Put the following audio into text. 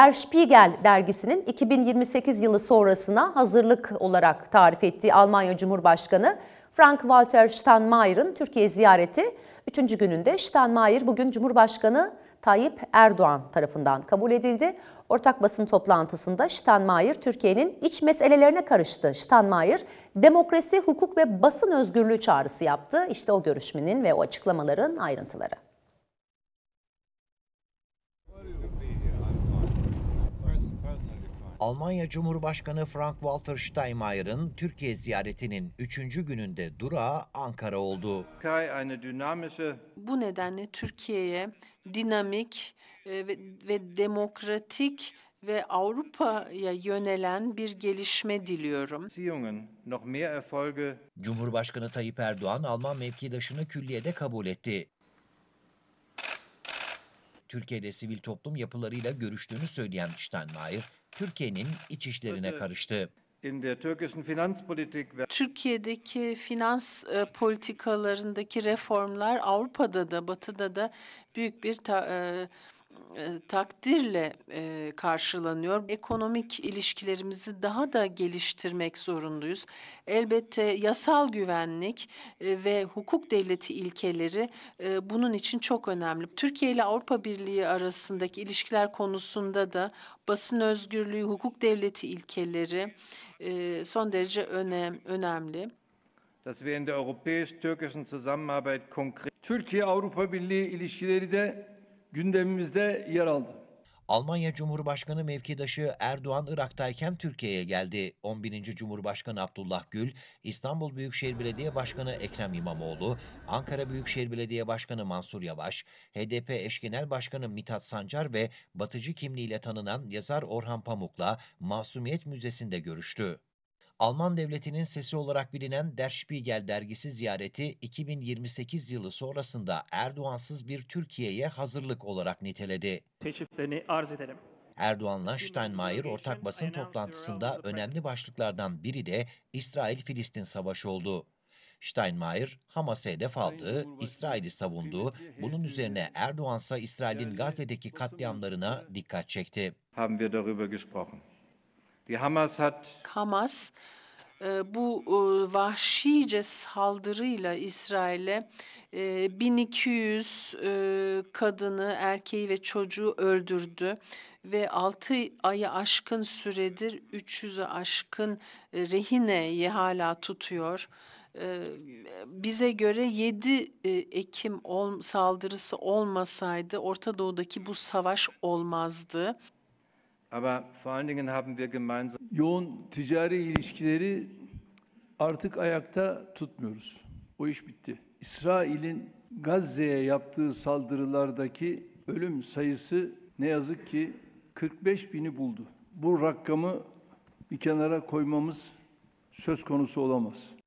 Der Spiegel dergisinin 2028 yılı sonrasına hazırlık olarak tarif ettiği Almanya Cumhurbaşkanı Frank-Walter Steinmeier'ın Türkiye ziyareti 3. gününde Steinmeier bugün Cumhurbaşkanı Tayyip Erdoğan tarafından kabul edildi. Ortak basın toplantısında Steinmeier Türkiye'nin iç meselelerine karıştı. Steinmeier demokrasi, hukuk ve basın özgürlüğü çağrısı yaptı. İşte o görüşmenin ve o açıklamaların ayrıntıları. Almanya Cumhurbaşkanı Frank-Walter Steinmeier'ın Türkiye ziyaretinin 3. gününde durağı Ankara oldu. Bu nedenle Türkiye'ye dinamik e, ve demokratik ve Avrupa'ya yönelen bir gelişme diliyorum. Cumhurbaşkanı Tayyip Erdoğan Alman mevkidaşını külliyede kabul etti. Türkiye'de sivil toplum yapılarıyla görüştüğünü söyleyen Steinmeier, Türkiye'nin iç işlerine karıştı. Türkiye'deki finans e, politikalarındaki reformlar Avrupa'da da Batı'da da büyük bir ta, e, e, takdirle e, karşılanıyor. Ekonomik ilişkilerimizi daha da geliştirmek zorundayız. Elbette yasal güvenlik e, ve hukuk devleti ilkeleri e, bunun için çok önemli. Türkiye ile Avrupa Birliği arasındaki ilişkiler konusunda da basın özgürlüğü, hukuk devleti ilkeleri e, son derece önem, önemli. Dass wir in der europäisch-türkischen Zusammenarbeit konkret Türkiye-Avrupa Birliği ilişkileri de gündemimizde yer aldı. Almanya Cumhurbaşkanı mevkidaşı Erdoğan Irak'tayken Türkiye'ye geldi. 11. Cumhurbaşkanı Abdullah Gül, İstanbul Büyükşehir Belediye Başkanı Ekrem İmamoğlu, Ankara Büyükşehir Belediye Başkanı Mansur Yavaş, HDP Eş Genel Başkanı Mithat Sancar ve batıcı kimliğiyle tanınan yazar Orhan Pamuk'la Masumiyet Müzesi'nde görüştü. Alman devletinin sesi olarak bilinen Der Spiegel dergisi ziyareti 2028 yılı sonrasında Erdoğansız bir Türkiye'ye hazırlık olarak niteledi. Teşriflerini arz ederim. Erdoğan'la Steinmeier ortak basın toplantısında önemli başlıklardan biri de İsrail-Filistin savaşı oldu. Steinmeier, Hamas'e hedef aldığı, İsrail'i savundu. Bunun üzerine Erdoğansa İsrail'in Gazze'deki katliamlarına dikkat çekti. Haben wir darüber gesprochen. Hamas e, bu e, vahşice saldırıyla İsrail'e 1200 e, kadını, erkeği ve çocuğu öldürdü ve 6 ayı aşkın süredir 300'ü aşkın rehineyi hala tutuyor bize göre 7 Ekim saldırısı olmasaydı Orta Doğu'daki bu savaş olmazdı. Aber vor allen Dingen haben wir gemeinsam yoğun ticari ilişkileri artık ayakta tutmuyoruz. O iş bitti. İsrail'in Gazze'ye yaptığı saldırılardaki ölüm sayısı ne yazık ki 45 bini buldu. Bu rakamı bir kenara koymamız söz konusu olamaz.